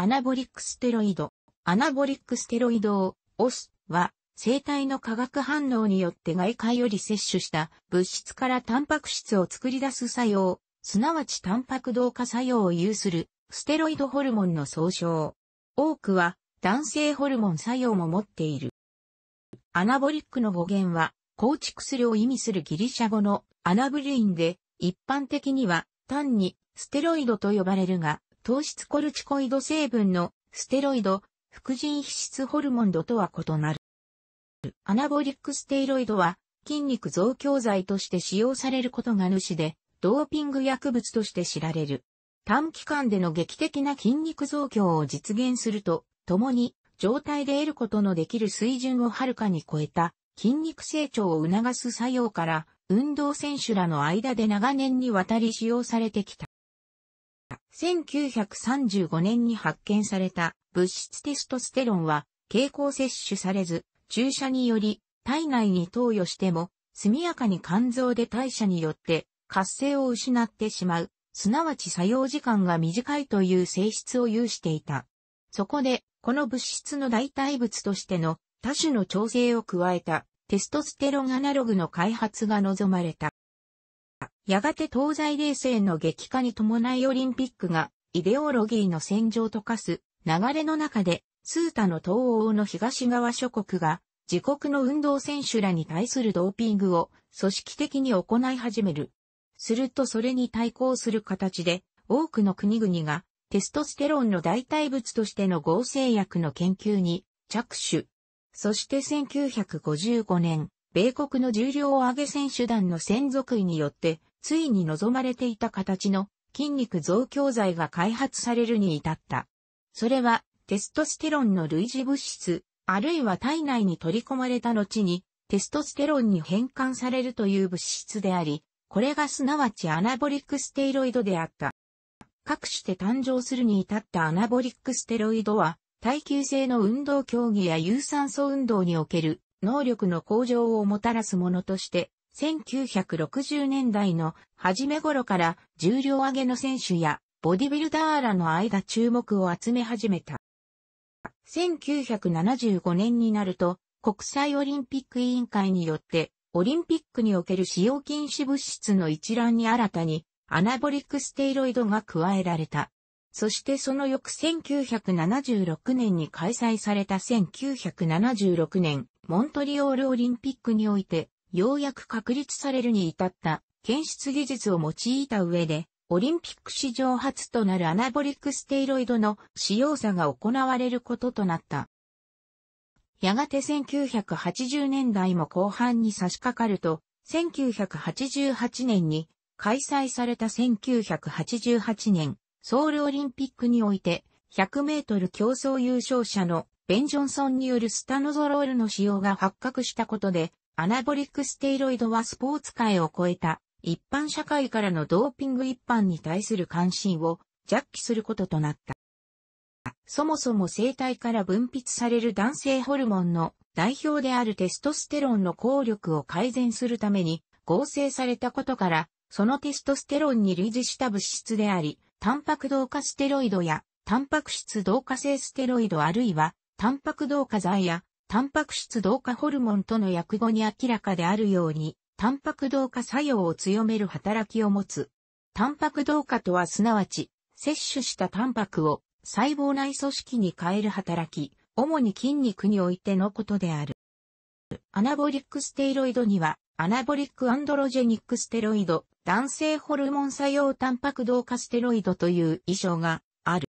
アナボリックステロイド、アナボリックステロイドを、オスは、生体の化学反応によって外界より摂取した物質からタンパク質を作り出す作用、すなわちタンパク同化作用を有するステロイドホルモンの総称。多くは男性ホルモン作用も持っている。アナボリックの語源は構築するを意味するギリシャ語のアナブルインで一般的には単にステロイドと呼ばれるが糖質コルチコイド成分のステロイド、副腎皮質ホルモンドとは異なる。アナボリックステイロイドは筋肉増強剤として使用されることが主で、ドーピング薬物として知られる。短期間での劇的な筋肉増強を実現すると、共に状態で得ることのできる水準をはるかに超えた筋肉成長を促す作用から、運動選手らの間で長年にわたり使用されてきた。1935年に発見された物質テストステロンは経口摂取されず、注射により体内に投与しても速やかに肝臓で代謝によって活性を失ってしまう、すなわち作用時間が短いという性質を有していた。そこで、この物質の代替物としての多種の調整を加えたテストステロンアナログの開発が望まれた。やがて東西冷戦の激化に伴いオリンピックがイデオロギーの戦場と化す流れの中で、スータの東欧の東側諸国が自国の運動選手らに対するドーピングを組織的に行い始める。するとそれに対抗する形で多くの国々がテストステロンの代替物としての合成薬の研究に着手。そして1955年、米国の重量上げ選手団の専属医によってついに望まれていた形の筋肉増強剤が開発されるに至った。それはテストステロンの類似物質、あるいは体内に取り込まれた後にテストステロンに変換されるという物質であり、これがすなわちアナボリックステロイドであった。各種で誕生するに至ったアナボリックステロイドは、耐久性の運動競技や有酸素運動における能力の向上をもたらすものとして1960年代の初め頃から重量上げの選手やボディビルダーらの間注目を集め始めた。1975年になると国際オリンピック委員会によってオリンピックにおける使用禁止物質の一覧に新たにアナボリックステイロイドが加えられた。そしてその翌1976年に開催された1976年モントリオールオリンピックにおいてようやく確立されるに至った検出技術を用いた上で、オリンピック史上初となるアナボリックステイロイドの使用差が行われることとなった。やがて1980年代も後半に差し掛かると、1988年に開催された1988年ソウルオリンピックにおいて100メートル競争優勝者のベン・ジョンソンによるスタノゾロールの使用が発覚したことでアナボリックステイロイドはスポーツ界を超えた一般社会からのドーピング一般に対する関心を弱気することとなった。そもそも生体から分泌される男性ホルモンの代表であるテストステロンの効力を改善するために合成されたことから、そのテストステロンに類似した物質であり、タンパク同化ステロイドや、タンパク質同化性ステロイドあるいは、タンパク同化剤や、タンパク質同化ホルモンとの訳語に明らかであるように、タンパク同化作用を強める働きを持つ。タンパク同化とはすなわち、摂取したタンパクを細胞内組織に変える働き、主に筋肉においてのことである。アナボリックステロイドには、アナボリックアンドロジェニックステロイド、男性ホルモン作用タンパク同化ステロイドという異常がある。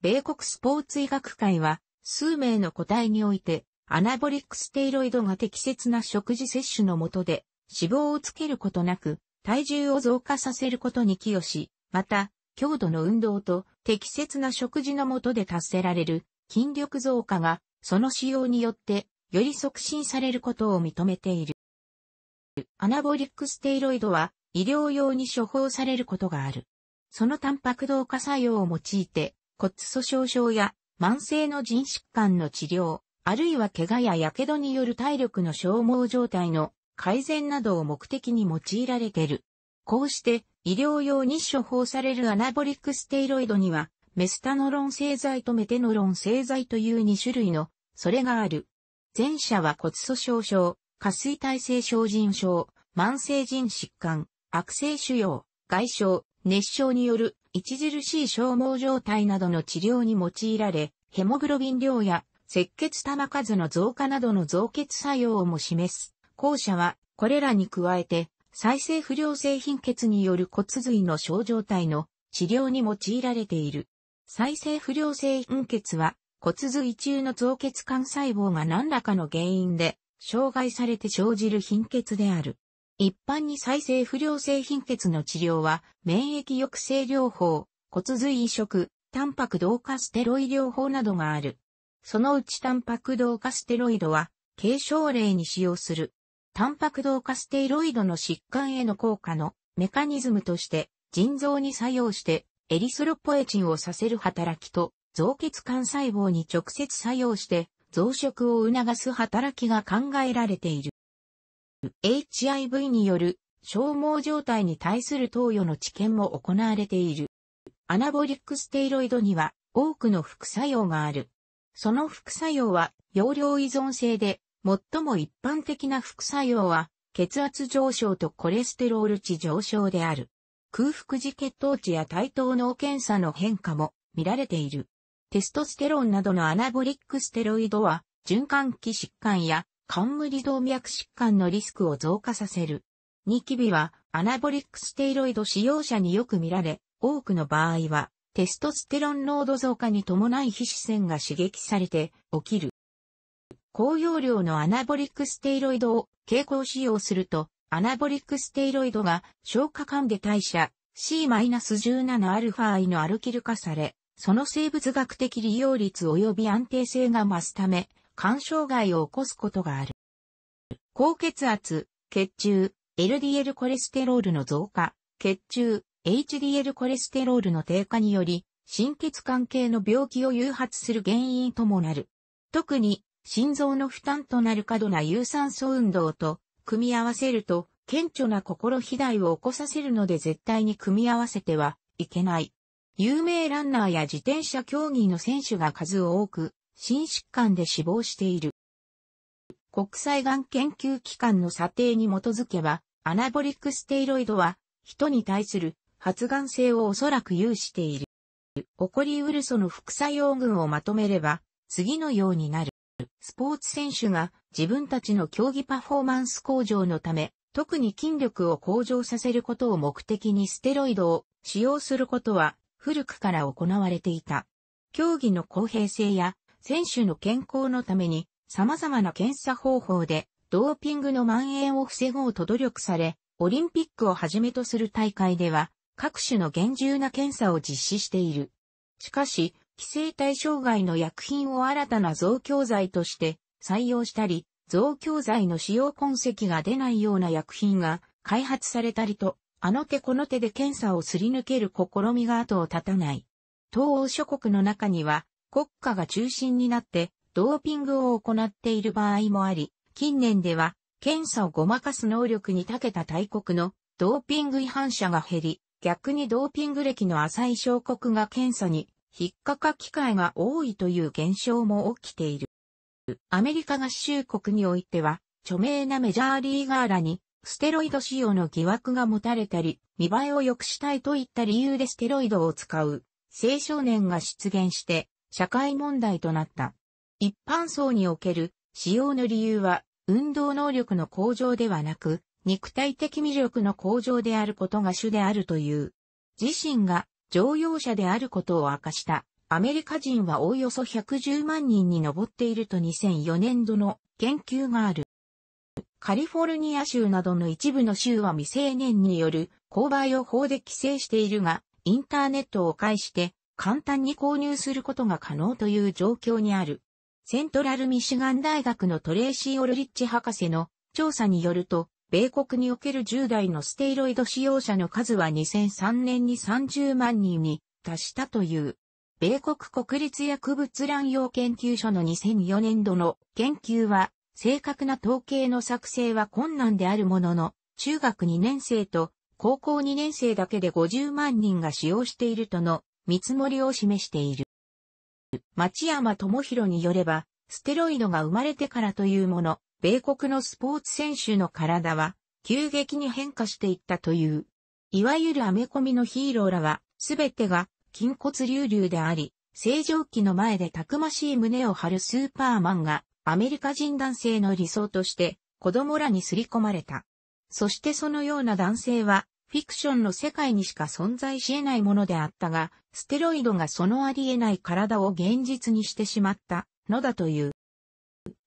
米国スポーツ医学会は、数名の個体において、アナボリックステイロイドが適切な食事摂取のもとで、脂肪をつけることなく、体重を増加させることに寄与し、また、強度の運動と適切な食事のもとで達せられる筋力増加が、その使用によって、より促進されることを認めている。アナボリックステイロイドは、医療用に処方されることがある。そのタンパク同化作用を用いて、骨粗鬆症や慢性の腎疾患の治療、あるいは怪我や火傷による体力の消耗状態の改善などを目的に用いられている。こうして、医療用に処方されるアナボリックステイロイドには、メスタノロン製剤とメテノロン製剤という2種類の、それがある。前者は骨粗鬆症、下水体性症腎症、慢性腎疾患、悪性腫瘍、外傷、熱症による著しい消耗状態などの治療に用いられ、ヘモグロビン量や赤血玉数の増加などの増血作用をも示す。後者は、これらに加えて、再生不良性貧血による骨髄の症状体の治療に用いられている。再生不良性貧血は骨髄中の増血幹細胞が何らかの原因で障害されて生じる貧血である。一般に再生不良性貧血の治療は免疫抑制療法、骨髄移植、タンパク同化ステロイ療法などがある。そのうちタンパク同化ステロイドは、軽症例に使用する。タンパク同化ステロイドの疾患への効果のメカニズムとして、腎臓に作用して、エリスロポエチンをさせる働きと、臓血幹細胞に直接作用して、増殖を促す働きが考えられている。HIV による消耗状態に対する投与の治験も行われている。アナボリックステイロイドには多くの副作用がある。その副作用は容量依存性で、最も一般的な副作用は、血圧上昇とコレステロール値上昇である。空腹時血糖値や対等脳検査の変化も見られている。テストステロンなどのアナボリックステロイドは、循環器疾患や冠動脈疾患のリスクを増加させる。ニキビはアナボリックステロイド使用者によく見られ、多くの場合はテストステロン濃度増加に伴い皮脂腺が刺激されて起きる。高容量のアナボリックステイロイドを経口使用すると、アナボリックステイロイドが消化管で代謝 C-17α のアルキル化され、その生物学的利用率及び安定性が増すため、肝障害を起こすことがある。高血圧、血中、LDL コレステロールの増加、血中、HDL コレステロールの低下により、心血管系の病気を誘発する原因ともなる。特に、心臓の負担となる過度な有酸素運動と、組み合わせると、顕著な心肥大を起こさせるので絶対に組み合わせてはいけない。有名ランナーや自転車競技の選手が数多く、心疾患で死亡している。国際がん研究機関の査定に基づけば、アナボリックステイロイドは、人に対する発がん性をおそらく有している。起こりうるその副作用群をまとめれば、次のようになる。スポーツ選手が自分たちの競技パフォーマンス向上のため、特に筋力を向上させることを目的にステロイドを使用することは古くから行われていた。競技の公平性や選手の健康のために様々な検査方法でドーピングの蔓延を防ごうと努力され、オリンピックをはじめとする大会では各種の厳重な検査を実施している。しかし、規制対象外の薬品を新たな増強剤として採用したり、増強剤の使用痕跡が出ないような薬品が開発されたりと、あの手この手で検査をすり抜ける試みが後を絶たない。東欧諸国の中には国家が中心になってドーピングを行っている場合もあり、近年では検査をごまかす能力に長けた大国のドーピング違反者が減り、逆にドーピング歴の浅い小国が検査に引っかか機会が多いという現象も起きている。アメリカ合衆国においては、著名なメジャーリーガーらに、ステロイド使用の疑惑が持たれたり、見栄えを良くしたいといった理由でステロイドを使う、青少年が出現して、社会問題となった。一般層における使用の理由は、運動能力の向上ではなく、肉体的魅力の向上であることが主であるという。自身が乗用車であることを明かした。アメリカ人はおおよそ110万人に上っていると2004年度の研究がある。カリフォルニア州などの一部の州は未成年による購買を法で規制しているが、インターネットを介して簡単に購入することが可能という状況にある。セントラルミシガン大学のトレーシー・オルリッチ博士の調査によると、米国における10代のステイロイド使用者の数は2003年に30万人に達したという。米国国立薬物乱用研究所の2004年度の研究は、正確な統計の作成は困難であるものの、中学2年生と高校2年生だけで50万人が使用しているとの見積もりを示している。町山智弘によれば、ステロイドが生まれてからというもの、米国のスポーツ選手の体は急激に変化していったという。いわゆるアメコミのヒーローらは、全てが筋骨隆々であり、正常期の前でたくましい胸を張るスーパーマンが、アメリカ人男性の理想として、子供らに刷り込まれた。そしてそのような男性は、フィクションの世界にしか存在し得ないものであったが、ステロイドがそのあり得ない体を現実にしてしまったのだという。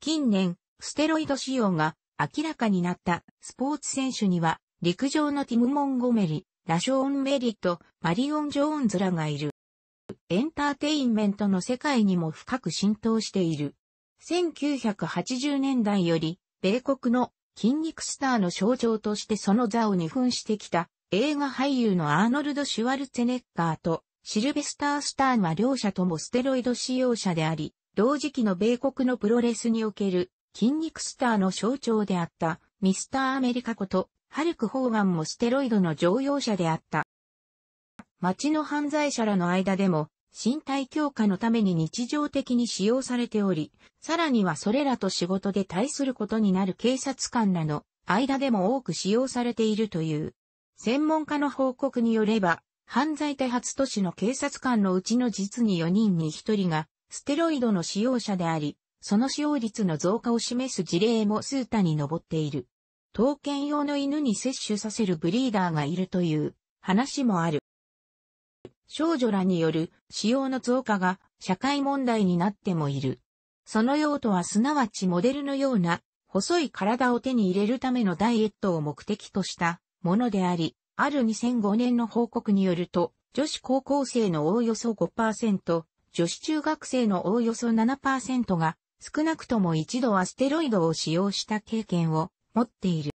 近年、ステロイド使用が明らかになったスポーツ選手には、陸上のティム・モンゴメリ、ラショーン・メリット、マリオン・ジョーンズらがいる。エンターテインメントの世界にも深く浸透している。1980年代より、米国の筋肉スターの象徴としてその座を二分してきた映画俳優のアーノルド・シュワルツェネッガーとシルベスター・スターンは両者ともステロイド使用者であり、同時期の米国のプロレスにおける筋肉スターの象徴であったミスターアメリカこと、ハルク・ホーガンもステロイドの乗用者であった。町の犯罪者らの間でも、身体強化のために日常的に使用されており、さらにはそれらと仕事で対することになる警察官らの間でも多く使用されているという。専門家の報告によれば、犯罪多発都市の警察官のうちの実に4人に1人が、ステロイドの使用者であり、その使用率の増加を示す事例も数多に上っている。刀剣用の犬に摂取させるブリーダーがいるという話もある。少女らによる使用の増加が社会問題になってもいる。その用途はすなわちモデルのような細い体を手に入れるためのダイエットを目的としたものであり、ある2005年の報告によると、女子高校生のおおよそ5%、女子中学生のおおよそ7%が少なくとも一度はステロイドを使用した経験を持っている。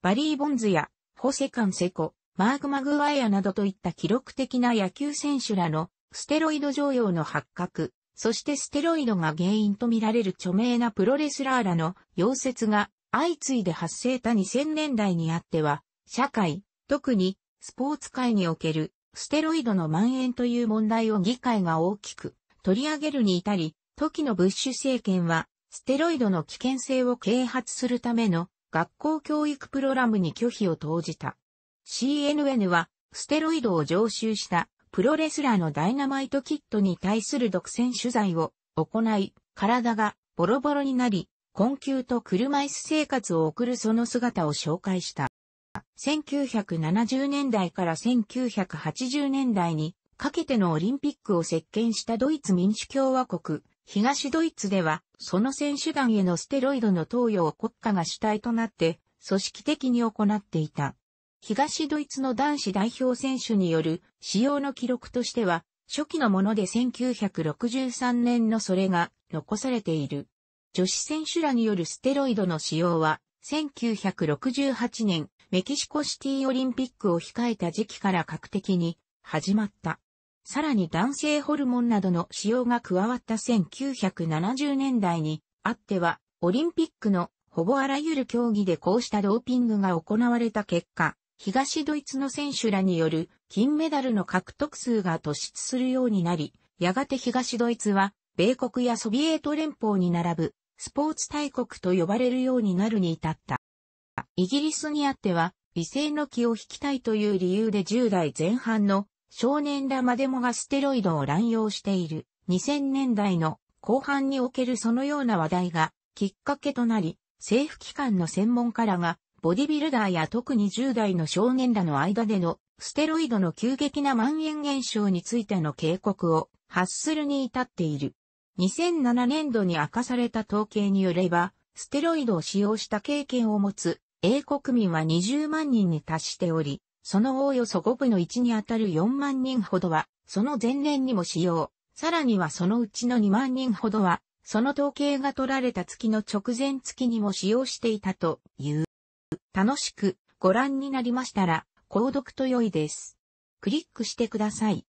バリー・ボンズやホセ・カンセコ、マーク・マグワイアなどといった記録的な野球選手らのステロイド常用の発覚、そしてステロイドが原因とみられる著名なプロレスラーらの溶接が相次いで発生た2000年代にあっては、社会、特にスポーツ界におけるステロイドの蔓延という問題を議会が大きく取り上げるに至り、時のブッシュ政権は、ステロイドの危険性を啓発するための学校教育プログラムに拒否を投じた。CNN は、ステロイドを常習したプロレスラーのダイナマイトキットに対する独占取材を行い、体がボロボロになり、困窮と車椅子生活を送るその姿を紹介した。1970年代から1980年代にかけてのオリンピックを席巻したドイツ民主共和国東ドイツでは、その選手団へのステロイドの投与を国家が主体となって、組織的に行っていた。東ドイツの男子代表選手による使用の記録としては、初期のもので1963年のそれが残されている。女子選手らによるステロイドの使用は、1968年メキシコシティオリンピックを控えた時期から確的に始まった。さらに男性ホルモンなどの使用が加わった1970年代にあっては、オリンピックのほぼあらゆる競技でこうしたドーピングが行われた結果、東ドイツの選手らによる金メダルの獲得数が突出するようになり、やがて東ドイツは、米国やソビエト連邦に並ぶ、スポーツ大国と呼ばれるようになるに至った。イギリスにあっては、異性の気を引きたいという理由で10代前半の少年らまでもがステロイドを乱用している。2000年代の後半におけるそのような話題がきっかけとなり、政府機関の専門家らが、ボディビルダーや特に10代の少年らの間でのステロイドの急激な蔓延現象についての警告を発するに至っている。2007年度に明かされた統計によれば、ステロイドを使用した経験を持つ英国民は20万人に達しており、そのおおよそ5分の1にあたる4万人ほどは、その前年にも使用。さらにはそのうちの2万人ほどは、その統計が取られた月の直前月にも使用していたという。楽しくご覧になりましたら、購読と良いです。クリックしてください。